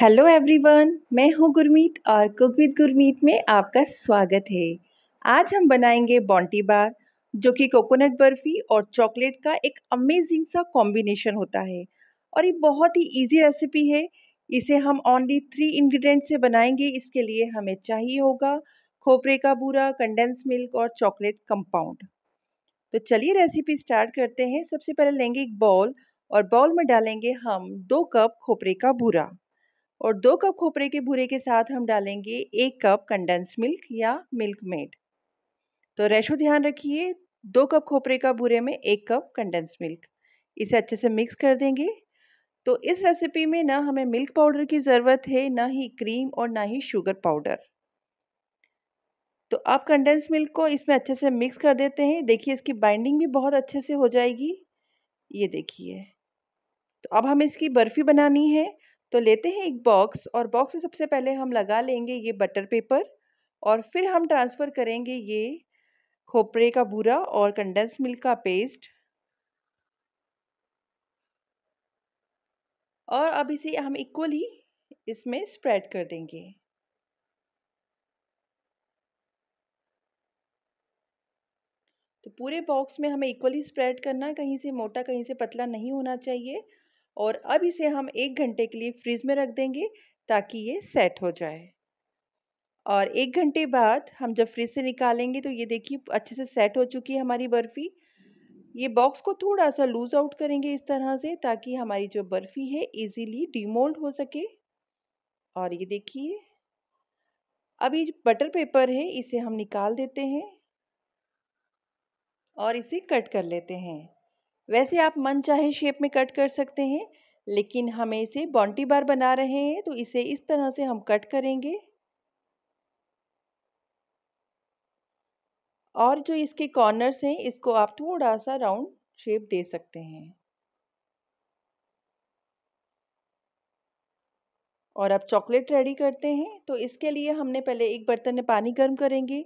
hello everyone मैं हूं गुरमीत और कुक विद गुरमीत में आपका स्वागत है आज हम बनाएंगे बॉन्टी बार जो कि कोकोनट बर्फ़ी और चॉकलेट का एक अमेजिंग सा कॉम्बिनेशन होता है और ये बहुत ही इजी रेसिपी है इसे हम ओनली थ्री इंग्रेडिएंट से बनाएंगे इसके लिए हमें चाहिए होगा खोपरे का बूरा कंडेंस मिल्क और चॉकलेट कंपाउंड तो चलिए रेसिपी स्टार्ट करते हैं सबसे पहले लेंगे एक बॉल और बॉल में डालेंगे हम दो कप खोपरे का बूरा और दो कप खोपरे के भूरे के साथ हम डालेंगे एक कप कंडेंस मिल्क या मिल्क मेड तो रेशो ध्यान रखिए दो कप खोपरे का भूरे में एक कप कंडेंस मिल्क इसे अच्छे से मिक्स कर देंगे तो इस रेसिपी में ना हमें मिल्क पाउडर की ज़रूरत है ना ही क्रीम और ना ही शुगर पाउडर तो आप कंडेंस मिल्क को इसमें अच्छे से मिक्स कर देते हैं देखिए इसकी बाइंडिंग भी बहुत अच्छे से हो जाएगी ये देखिए तो अब हमें इसकी बर्फ़ी बनानी है तो लेते हैं एक बॉक्स और बॉक्स में सबसे पहले हम लगा लेंगे ये बटर पेपर और फिर हम ट्रांसफ़र करेंगे ये खोपरे का बूरा और कंडेंस मिल्क का पेस्ट और अब इसे हम इक्वली इसमें स्प्रेड कर देंगे तो पूरे बॉक्स में हमें इक्वली स्प्रेड करना कहीं से मोटा कहीं से पतला नहीं होना चाहिए और अब इसे हम एक घंटे के लिए फ्रिज में रख देंगे ताकि ये सेट हो जाए और एक घंटे बाद हम जब फ्रिज से निकालेंगे तो ये देखिए अच्छे से सेट हो चुकी है हमारी बर्फ़ी ये बॉक्स को थोड़ा सा लूज़ आउट करेंगे इस तरह से ताकि हमारी जो बर्फ़ी है इजीली डीमोल्ड हो सके और ये देखिए अब ये बटर पेपर है इसे हम निकाल देते हैं और इसे कट कर लेते हैं वैसे आप मन चाहे शेप में कट कर सकते हैं लेकिन हमें इसे बॉन्टी बार बना रहे हैं तो इसे इस तरह से हम कट करेंगे और जो इसके कॉर्नर्स हैं इसको आप थोड़ा सा राउंड शेप दे सकते हैं और अब चॉकलेट रेडी करते हैं तो इसके लिए हमने पहले एक बर्तन में पानी गर्म करेंगे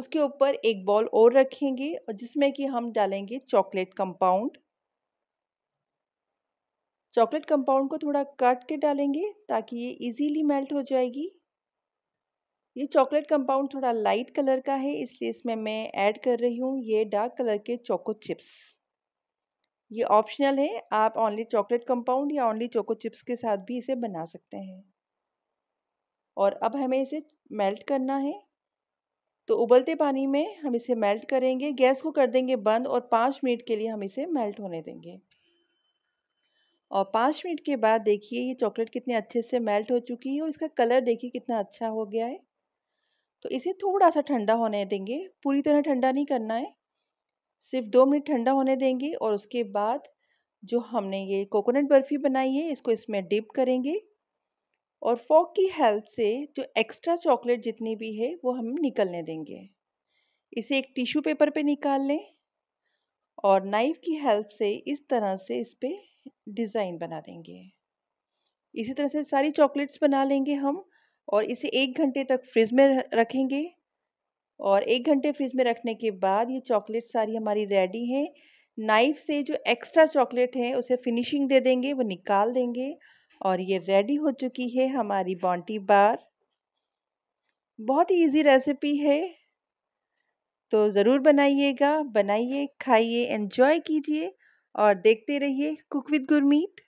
उसके ऊपर एक बॉल और रखेंगे और जिसमें कि हम डालेंगे चॉकलेट कंपाउंड चॉकलेट कंपाउंड को थोड़ा काट के डालेंगे ताकि ये इजीली मेल्ट हो जाएगी ये चॉकलेट कंपाउंड थोड़ा लाइट कलर का है इसलिए इसमें मैं ऐड कर रही हूँ ये डार्क कलर के चोको चिप्स ये ऑप्शनल है आप ओनली चॉकलेट कंपाउंड या ओनली चोको चिप्स के साथ भी इसे बना सकते हैं और अब हमें इसे मेल्ट करना है तो उबलते पानी में हम इसे मेल्ट करेंगे गैस को कर देंगे बंद और पाँच मिनट के लिए हम इसे मेल्ट होने देंगे और पाँच मिनट के बाद देखिए ये चॉकलेट कितने अच्छे से मेल्ट हो चुकी है और इसका कलर देखिए कितना अच्छा हो गया है तो इसे थोड़ा सा ठंडा होने देंगे पूरी तरह ठंडा नहीं करना है सिर्फ दो मिनट ठंडा होने देंगे और उसके बाद जो हमने ये कोकोनट बर्फ़ी बनाई है इसको इसमें डिप करेंगे और फोक की हेल्प से जो एक्स्ट्रा चॉकलेट जितनी भी है वो हम निकलने देंगे इसे एक टिश्यू पेपर पे निकाल लें और नाइफ़ की हेल्प से इस तरह से इस पर डिज़ाइन बना देंगे इसी तरह से सारी चॉकलेट्स बना लेंगे हम और इसे एक घंटे तक फ्रिज में रखेंगे और एक घंटे फ्रिज में रखने के बाद ये चॉकलेट सारी हमारी रेडी हैं नाइफ से जो एक्स्ट्रा चॉकलेट है उसे फिनिशिंग दे देंगे वो निकाल देंगे और ये रेडी हो चुकी है हमारी बॉन्टी बार बहुत ही ईजी रेसिपी है तो ज़रूर बनाइएगा बनाइए खाइए एंजॉय कीजिए और देखते रहिए कुक विद गुरमीत